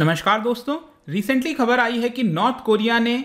नमस्कार दोस्तों रिसेंटली खबर आई है कि नॉर्थ कोरिया ने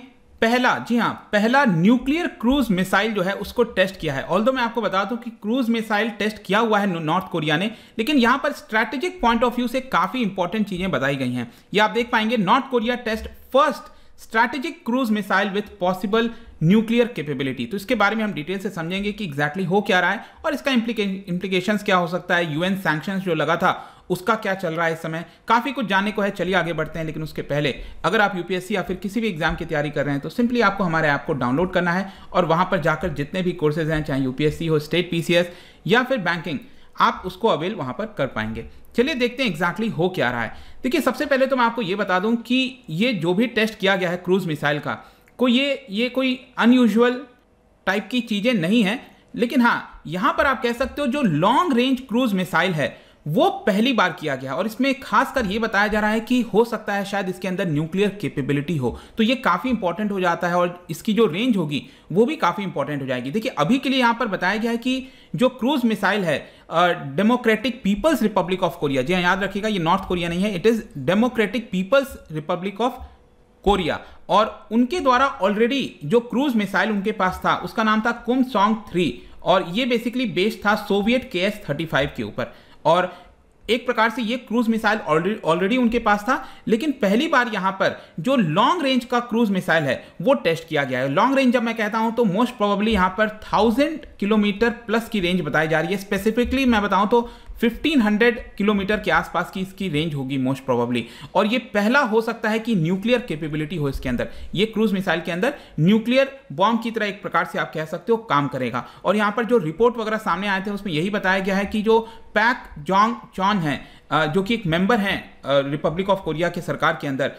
पहला जी हाँ पहला न्यूक्लियर क्रूज मिसाइल जो है उसको टेस्ट किया है ऑल मैं आपको बता दूं कि क्रूज मिसाइल टेस्ट किया हुआ है नॉर्थ कोरिया ने लेकिन यहाँ पर स्ट्रैटेजिक पॉइंट ऑफ व्यू से काफ़ी इंपॉर्टेंट चीज़ें बताई गई हैं ये आप देख पाएंगे North Korea test first strategic cruise missile with possible nuclear capability तो इसके बारे में हम डिटेल से समझेंगे कि एग्जैक्टली exactly हो क्या रहा है और इसका इम्प्लीकेशन क्या हो सकता है यूएन सैंक्शन जो लगा था उसका क्या चल रहा है इस समय काफ़ी कुछ जानने को है चलिए आगे बढ़ते हैं लेकिन उसके पहले अगर आप यूपीएससी या फिर किसी भी एग्जाम की तैयारी कर रहे हैं तो सिंपली आपको हमारे ऐप को डाउनलोड करना है और वहाँ पर जाकर जितने भी कोर्सेज हैं चाहे यूपीएससी हो स्टेट पीसीएस या फिर बैंकिंग आप उसको अवेल वहाँ पर कर पाएंगे चलिए देखते हैं एग्जैक्टली exactly हो क्या रहा है देखिए सबसे पहले तो मैं आपको ये बता दूं कि ये जो भी टेस्ट किया गया है क्रूज मिसाइल का कोई ये ये कोई अनयूजल टाइप की चीज़ें नहीं है लेकिन हाँ यहाँ पर आप कह सकते हो जो लॉन्ग रेंज क्रूज मिसाइल है वो पहली बार किया गया और इसमें खासकर ये बताया जा रहा है कि हो सकता है शायद इसके अंदर न्यूक्लियर कैपेबिलिटी हो तो ये काफ़ी इंपॉर्टेंट हो जाता है और इसकी जो रेंज होगी वो भी काफ़ी इंपॉर्टेंट हो जाएगी देखिए अभी के लिए यहाँ पर बताया गया है कि जो क्रूज मिसाइल है Democratic People's Republic of Korea जी हाँ, याद रखिएगा ये नॉर्थ कोरिया नहीं है it is Democratic People's Republic of Korea और उनके द्वारा ऑलरेडी जो क्रूज मिसाइल उनके पास था उसका नाम था कुम सॉन्ग थ्री और ये बेसिकली बेस्ड था Soviet K S thirty five के ऊपर और एक प्रकार से ये क्रूज मिसाइल ऑलरेडी ऑलरेडी उनके पास था लेकिन पहली बार यहां पर जो लॉन्ग रेंज का क्रूज मिसाइल है वो टेस्ट किया गया है लॉन्ग रेंज जब मैं कहता हूं तो मोस्ट प्रोबेबली यहां पर थाउजेंड किलोमीटर प्लस की रेंज बताई जा रही है स्पेसिफिकली मैं बताऊं तो 1500 किलोमीटर के आसपास की इसकी रेंज होगी मोस्ट प्रोबेबली और ये पहला हो सकता है कि न्यूक्लियर कैपेबिलिटी हो इसके अंदर ये क्रूज मिसाइल के अंदर न्यूक्लियर बॉम्ब की तरह एक प्रकार से आप कह सकते हो काम करेगा और यहाँ पर जो रिपोर्ट वगैरह सामने आए थे उसमें यही बताया गया है कि जो पैक जॉन्ग चॉन है जो कि एक मेंबर हैं रिपब्लिक ऑफ कोरिया के सरकार के अंदर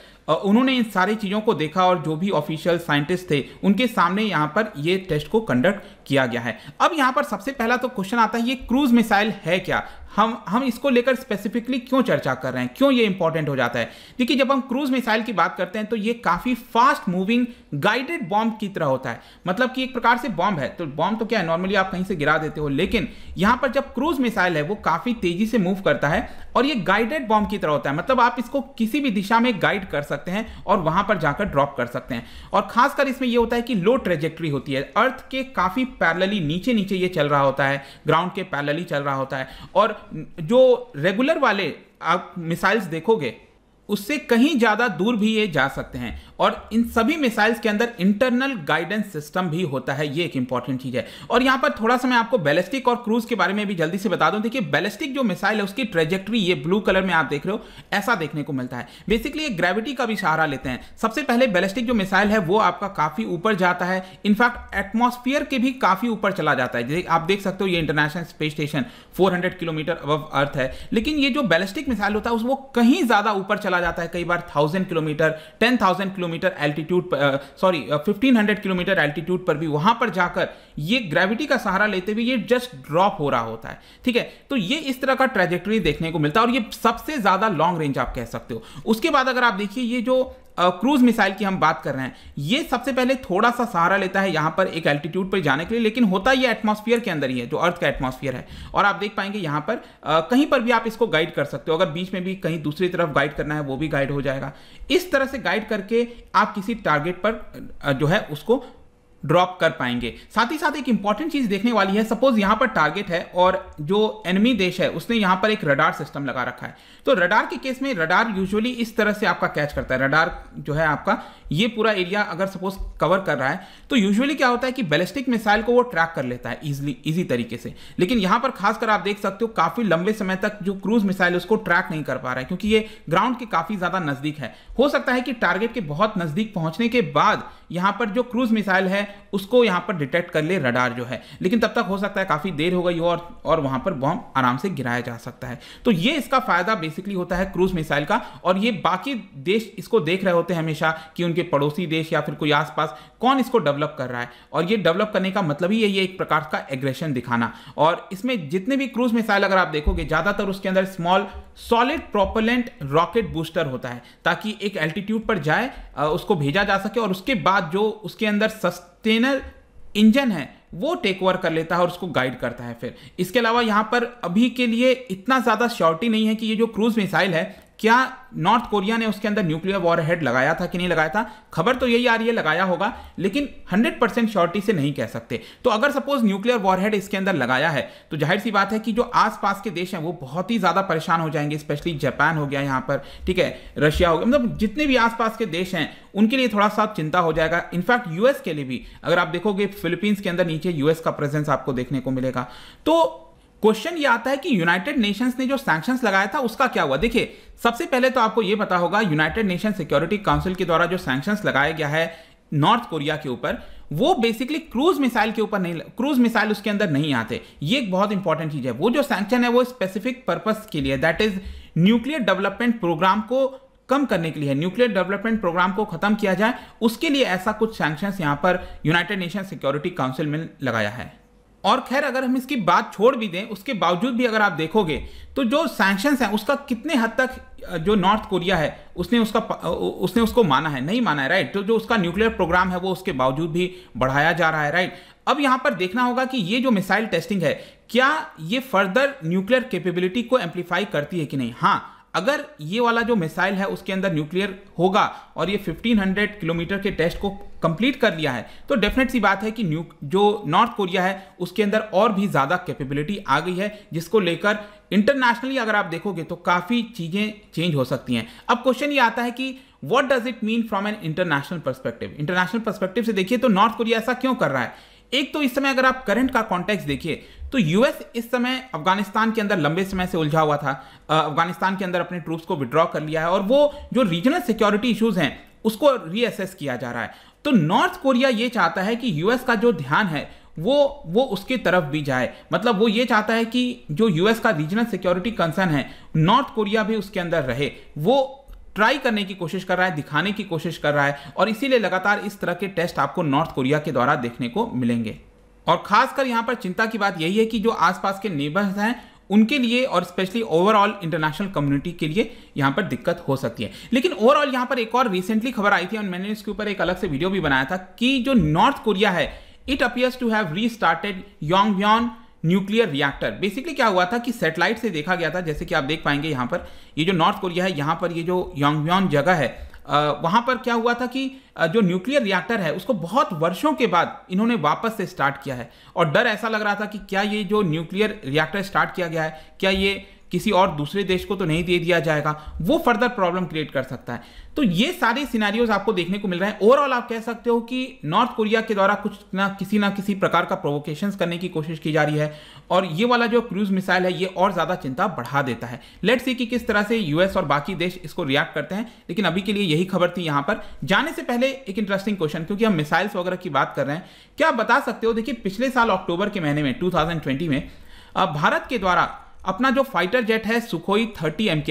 उन्होंने इन सारी चीज़ों को देखा और जो भी ऑफिशियल साइंटिस्ट थे उनके सामने यहाँ पर ये टेस्ट को कंडक्ट किया गया है अब यहाँ पर सबसे पहला तो क्वेश्चन आता है ये क्रूज मिसाइल है क्या हम हम इसको लेकर स्पेसिफिकली क्यों चर्चा कर रहे हैं क्यों ये इंपॉर्टेंट हो जाता है देखिए जब हम क्रूज मिसाइल की बात करते हैं तो ये काफ़ी फास्ट मूविंग गाइडेड बॉम्ब की तरह होता है मतलब कि एक प्रकार से बॉम्ब है तो बॉम्ब तो क्या है नॉर्मली आप कहीं से गिरा देते हो लेकिन यहाँ पर जब क्रूज मिसाइल है वो काफ़ी तेजी से मूव करता है और ये गाइडेड बॉम्ब की तरह होता है है मतलब आप इसको किसी भी दिशा में गाइड कर सकते हैं और वहां पर जाकर ड्रॉप कर सकते हैं और खासकर इसमें यह होता है कि लो ट्रेजेक्ट्री होती है अर्थ के काफी पैरलली नीचे नीचे ये चल रहा होता है ग्राउंड के पैरलली चल रहा होता है और जो रेगुलर वाले आप मिसाइल्स देखोगे उससे कहीं ज़्यादा दूर भी ये जा सकते हैं और इन सभी मिसाइल्स के अंदर इंटरनल गाइडेंस सिस्टम भी होता है ये एक इंपॉर्टेंट चीज़ है और यहां पर थोड़ा सा मैं आपको बैलिस्टिक और क्रूज के बारे में भी जल्दी से बता दूं देखिए बैलिस्टिक जो मिसाइल है उसकी ट्रेजेक्ट्री ये ब्लू कलर में आप देख रहे हो ऐसा देखने को मिलता है बेसिकली ये ग्रेविटी का भी सहारा लेते हैं सबसे पहले बैलिस्टिक जो मिसाइल है वो आपका काफ़ी ऊपर जाता है इनफैक्ट एटमोस्फियर के भी काफ़ी ऊपर चला जाता है आप देख सकते हो ये International Space Station four kilometre अब अर्थ है लेकिन ये जो बैलिस्टिक मिसाइल होता है वो कहीं ज़्यादा ऊपर चला चला जाता है कई बार thousand kilometre ten thousand kilometre altitude sorry fifteen hundred kilometre altitude पर भी वहां पर जाकर ये ग्रेविटी का सहारा लेते हुए ये जस्ट ड्रॉप हो रहा होता है ठीक है तो ये इस तरह का ट्रेजेक्टरी देखने को मिलता है और ये सबसे ज्यादा लॉन्ग रेंज आप कह सकते हो उसके बाद अगर आप देखिए ये जो क्रूज मिसाइल की हम बात कर रहे हैं ये सबसे पहले थोड़ा सा सहारा लेता है यहाँ पर एक एल्टीट्यूड पर जाने के लिए लेकिन होता ये एटमॉस्फेयर के अंदर ही है जो अर्थ का एटमॉस्फेयर है और आप देख पाएंगे यहाँ पर आ, कहीं पर भी आप इसको गाइड कर सकते हो अगर बीच में भी कहीं दूसरी तरफ गाइड करना है वो भी गाइड हो जाएगा इस तरह से गाइड करके आप किसी टारगेट पर जो है उसको ड्रॉप कर पाएंगे साथ ही साथ एक इंपॉर्टेंट चीज देखने वाली है सपोज यहां पर टारगेट है और जो एनिमी देश है उसने यहां पर एक रडार सिस्टम लगा रखा है तो रडार के केस में रडार यूजुअली इस तरह से आपका कैच करता है रडार जो है आपका ये पूरा एरिया अगर सपोज कवर कर रहा है तो यूजुअली क्या होता है कि बैलिस्टिक मिसाइल को वो ट्रैक कर लेता है इजिली इजी तरीके से लेकिन यहां पर खासकर आप देख सकते हो काफी लंबे समय तक जो क्रूज मिसाइल उसको ट्रैक नहीं कर पा रहा है क्योंकि ये ग्राउंड के काफी ज्यादा नजदीक है हो सकता है कि टारगेट के बहुत नजदीक पहुंचने के बाद यहाँ पर जो क्रूज मिसाइल है उसको यहाँ पर डिटेक्ट कर ले रडार जो है लेकिन तब तक हो सकता है काफ़ी देर हो गई हो और, और वहाँ पर बॉम्ब आराम से गिराया जा सकता है तो ये इसका फ़ायदा बेसिकली होता है क्रूज मिसाइल का और ये बाकी देश इसको देख रहे होते हैं हमेशा कि उनके पड़ोसी देश या फिर कोई आसपास कौन इसको डेवलप कर रहा है और ये डेवलप करने का मतलब ही है ये एक प्रकार का एग्रेशन दिखाना और इसमें जितने भी क्रूज मिसाइल अगर आप देखोगे ज़्यादातर उसके अंदर small solid propellant rocket booster होता है ताकि एक एल्टीट्यूड पर जाए उसको भेजा जा सके और उसके बाद बाद जो उसके अंदर सस्टेनर इंजन है वो टेक ओवर कर लेता है और उसको गाइड करता है फिर इसके अलावा यहाँ पर अभी के लिए इतना ज़्यादा श्योरिटी नहीं है कि ये जो क्रूज़ मिसाइल है क्या नॉर्थ कोरिया ने उसके अंदर न्यूक्लियर वॉरहेड लगाया था कि नहीं लगाया था खबर तो यही आ रही है लगाया होगा लेकिन 100 परसेंट श्योरिटी से नहीं कह सकते तो अगर सपोज न्यूक्लियर वॉरहेड इसके अंदर लगाया है तो जाहिर सी बात है कि जो आसपास के देश हैं वो बहुत ही ज़्यादा परेशान हो जाएंगे स्पेशली जापान हो गया यहाँ पर ठीक है रशिया हो गया मतलब जितने भी आसपास के देश हैं उनके लिए थोड़ा सा चिंता हो जाएगा इनफैक्ट यूएस के लिए भी अगर आप देखोगे फिलीपींस के अंदर नीचे यूएस का प्रेजेंस आपको देखने को मिलेगा तो क्वेश्चन ये आता है कि यूनाइटेड नेशंस ने जो सैक्शन लगाया था उसका क्या हुआ देखिए सबसे पहले तो आपको ये पता होगा यूनाइटेड नेशन सिक्योरिटी काउंसिल के द्वारा जो सैक्शन लगाया गया है नॉर्थ कोरिया के ऊपर वो बेसिकली क्रूज मिसाइल के ऊपर नहीं क्रूज मिसाइल उसके अंदर नहीं आते ये एक बहुत इंपॉर्टेंट चीज़ है वो जो सैंक्शन है वो स्पेसिफिक पर्पस के लिए that is nuclear development programme को कम करने के लिए न्यूक्लियर डेवलपमेंट प्रोग्राम को खत्म किया जाए उसके लिए ऐसा कुछ सैंक्शंस यहाँ पर यूनाइटेड नेशन सिक्योरिटी काउंसिल में लगाया है और खैर अगर हम इसकी बात छोड़ भी दें उसके बावजूद भी अगर आप देखोगे तो जो सैंक्शंस हैं उसका कितने हद तक जो नॉर्थ कोरिया है उसने उसका उसने उसको माना है नहीं माना है राइट तो जो उसका न्यूक्लियर प्रोग्राम है वो उसके बावजूद भी बढ़ाया जा रहा है राइट अब यहाँ पर देखना होगा कि ये जो मिसाइल टेस्टिंग है क्या ये फर्दर न्यूक्लियर कैपेबिलिटी को एम्पलीफाई करती है कि नहीं हाँ अगर ये वाला जो मिसाइल है उसके अंदर न्यूक्लियर होगा और ये 1500 किलोमीटर के टेस्ट को कंप्लीट कर लिया है तो डेफिनेट सी बात है कि न्यू जो नॉर्थ कोरिया है उसके अंदर और भी ज़्यादा कैपेबिलिटी आ गई है जिसको लेकर इंटरनेशनली अगर आप देखोगे तो काफ़ी चीज़ें चेंज हो सकती हैं अब क्वेश्चन ये आता है कि what does it mean from an international perspective international perspective से देखिए तो नॉर्थ कोरिया ऐसा क्यों कर रहा है एक तो इस समय अगर आप करंट का कॉन्टेक्स्ट देखिए तो यूएस इस समय अफगानिस्तान के अंदर लंबे समय से उलझा हुआ था अफगानिस्तान के अंदर अपने ट्रूप्स को विड्रॉ कर लिया है और वो जो रीजनल सिक्योरिटी इश्यूज हैं उसको रीअसेस किया जा रहा है तो नॉर्थ कोरिया ये चाहता है कि यूएस का जो ध्यान है वो वो उसकी तरफ भी जाए मतलब वो ये चाहता है कि जो यूएस का रीजनल सिक्योरिटी कंसर्न है नॉर्थ कोरिया भी उसके अंदर रहे वो ट्राई करने की कोशिश कर रहा है दिखाने की कोशिश कर रहा है और इसीलिए लगातार इस तरह के टेस्ट आपको नॉर्थ कोरिया के द्वारा देखने को मिलेंगे और खासकर यहाँ पर चिंता की बात यही है कि जो आसपास के नेबर्स हैं उनके लिए और स्पेशली ओवरऑल इंटरनेशनल कम्युनिटी के लिए यहाँ पर दिक्कत हो सकती है लेकिन ओवरऑल यहाँ पर एक और रिसेंटली खबर आई थी और मैंने इसके ऊपर एक अलग से वीडियो भी बनाया था कि जो नॉर्थ कोरिया है it appears to have restarted Yong nuclear reactor basically क्या हुआ था कि सेटेलाइट से देखा गया था जैसे कि आप देख पाएंगे यहाँ पर ये जो नॉर्थ कोरिया है यहाँ पर ये जो योंगब्योन जगह है वहाँ पर क्या हुआ था कि जो न्यूक्लियर रिएक्टर है उसको बहुत वर्षों के बाद इन्होंने वापस से स्टार्ट किया है और डर ऐसा लग रहा था कि क्या ये जो न्यूक्लियर रिएक्टर स्टार्ट किया गया है क्या ये किसी और दूसरे देश को तो नहीं दे दिया जाएगा वो फर्दर प्रॉब्लम क्रिएट कर सकता है तो ये सारे सिनारियोज आपको देखने को मिल रहे हैं ओवरऑल आप कह सकते हो कि नॉर्थ कोरिया के द्वारा कुछ ना किसी ना किसी प्रकार का प्रोवोकेशन करने की कोशिश की जा रही है और ये वाला जो क्रूज मिसाइल है ये और ज़्यादा चिंता बढ़ा देता है लेट्स सी कि किस तरह से यूएस और बाकी देश इसको रिएक्ट करते हैं लेकिन अभी के लिए यही खबर थी यहाँ पर जाने से पहले एक इंटरेस्टिंग क्वेश्चन क्योंकि हम मिसाइल्स वगैरह की बात कर रहे हैं क्या आप बता सकते हो देखिए पिछले साल अक्टूबर के महीने में टू में भारत के द्वारा अपना जो फाइटर जेट है सुखोई थर्टी एम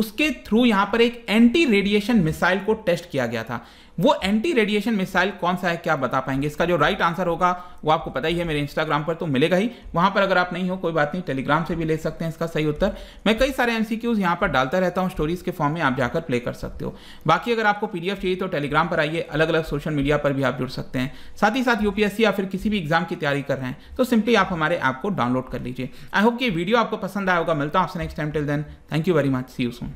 उसके थ्रू यहां पर एक एंटी रेडिएशन मिसाइल को टेस्ट किया गया था वो एंटी रेडिएशन मिसाइल कौन सा है क्या बता पाएंगे इसका जो राइट आंसर होगा वो आपको पता ही है मेरे इंस्टाग्राम पर तो मिलेगा ही वहां पर अगर आप नहीं हो कोई बात नहीं टेलीग्राम से भी ले सकते हैं इसका सही उत्तर मैं कई सारे एमसीक्यूज यहां पर डालता रहता हूं स्टोरीज के फॉर्म में आप जाकर प्ले कर सकते हो बाकी अगर आपको पीडीएफ चाहिए तो टेलीग्राम पर आइए अलग अलग सोशल मीडिया पर भी आप जुड़ सकते हैं साथ ही साथ यूपीएससी या फिर किसी भी एग्जाम की तैयारी कर रहे हैं तो सिंपली आप हमारे ऐप को डाउनलोड कर लीजिए आई होप ये वीडियो आपको पसंद आएगा मिलता हूँ आपसे next time till then thank you very much see you soon